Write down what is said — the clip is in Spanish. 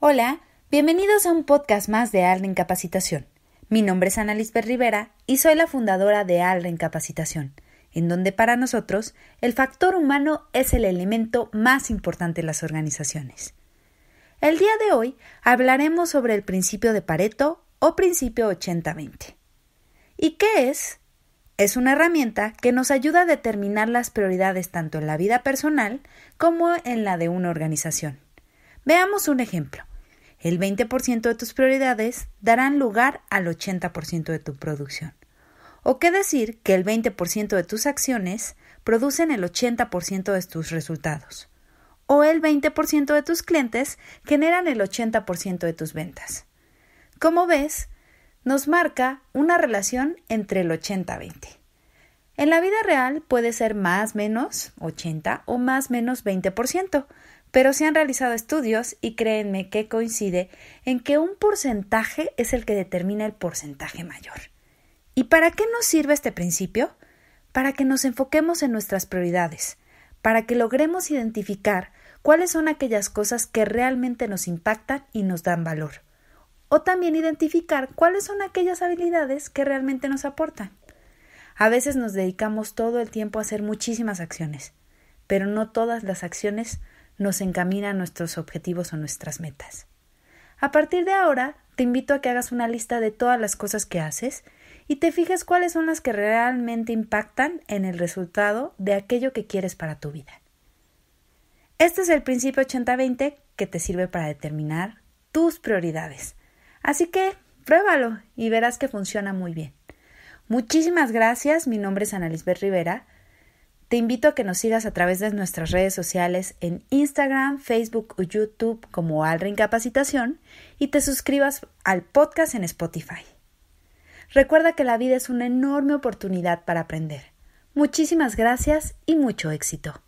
Hola, bienvenidos a un podcast más de Alden Capacitación. Mi nombre es Ana Lisbeth Rivera y soy la fundadora de Alden Capacitación, en donde para nosotros el factor humano es el elemento más importante en las organizaciones. El día de hoy hablaremos sobre el principio de Pareto o principio 80-20. ¿Y qué es? Es una herramienta que nos ayuda a determinar las prioridades tanto en la vida personal como en la de una organización. Veamos un ejemplo. El 20% de tus prioridades darán lugar al 80% de tu producción. O qué decir que el 20% de tus acciones producen el 80% de tus resultados. O el 20% de tus clientes generan el 80% de tus ventas. Como ves, nos marca una relación entre el 80-20. En la vida real puede ser más menos 80 o más menos 20%, pero se han realizado estudios y créenme que coincide en que un porcentaje es el que determina el porcentaje mayor. ¿Y para qué nos sirve este principio? Para que nos enfoquemos en nuestras prioridades, para que logremos identificar cuáles son aquellas cosas que realmente nos impactan y nos dan valor, o también identificar cuáles son aquellas habilidades que realmente nos aportan. A veces nos dedicamos todo el tiempo a hacer muchísimas acciones, pero no todas las acciones nos encaminan a nuestros objetivos o nuestras metas. A partir de ahora, te invito a que hagas una lista de todas las cosas que haces y te fijes cuáles son las que realmente impactan en el resultado de aquello que quieres para tu vida. Este es el principio 80-20 que te sirve para determinar tus prioridades. Así que pruébalo y verás que funciona muy bien. Muchísimas gracias, mi nombre es Ana Lisbeth Rivera. Te invito a que nos sigas a través de nuestras redes sociales en Instagram, Facebook o YouTube como Alra Incapacitación y te suscribas al podcast en Spotify. Recuerda que la vida es una enorme oportunidad para aprender. Muchísimas gracias y mucho éxito.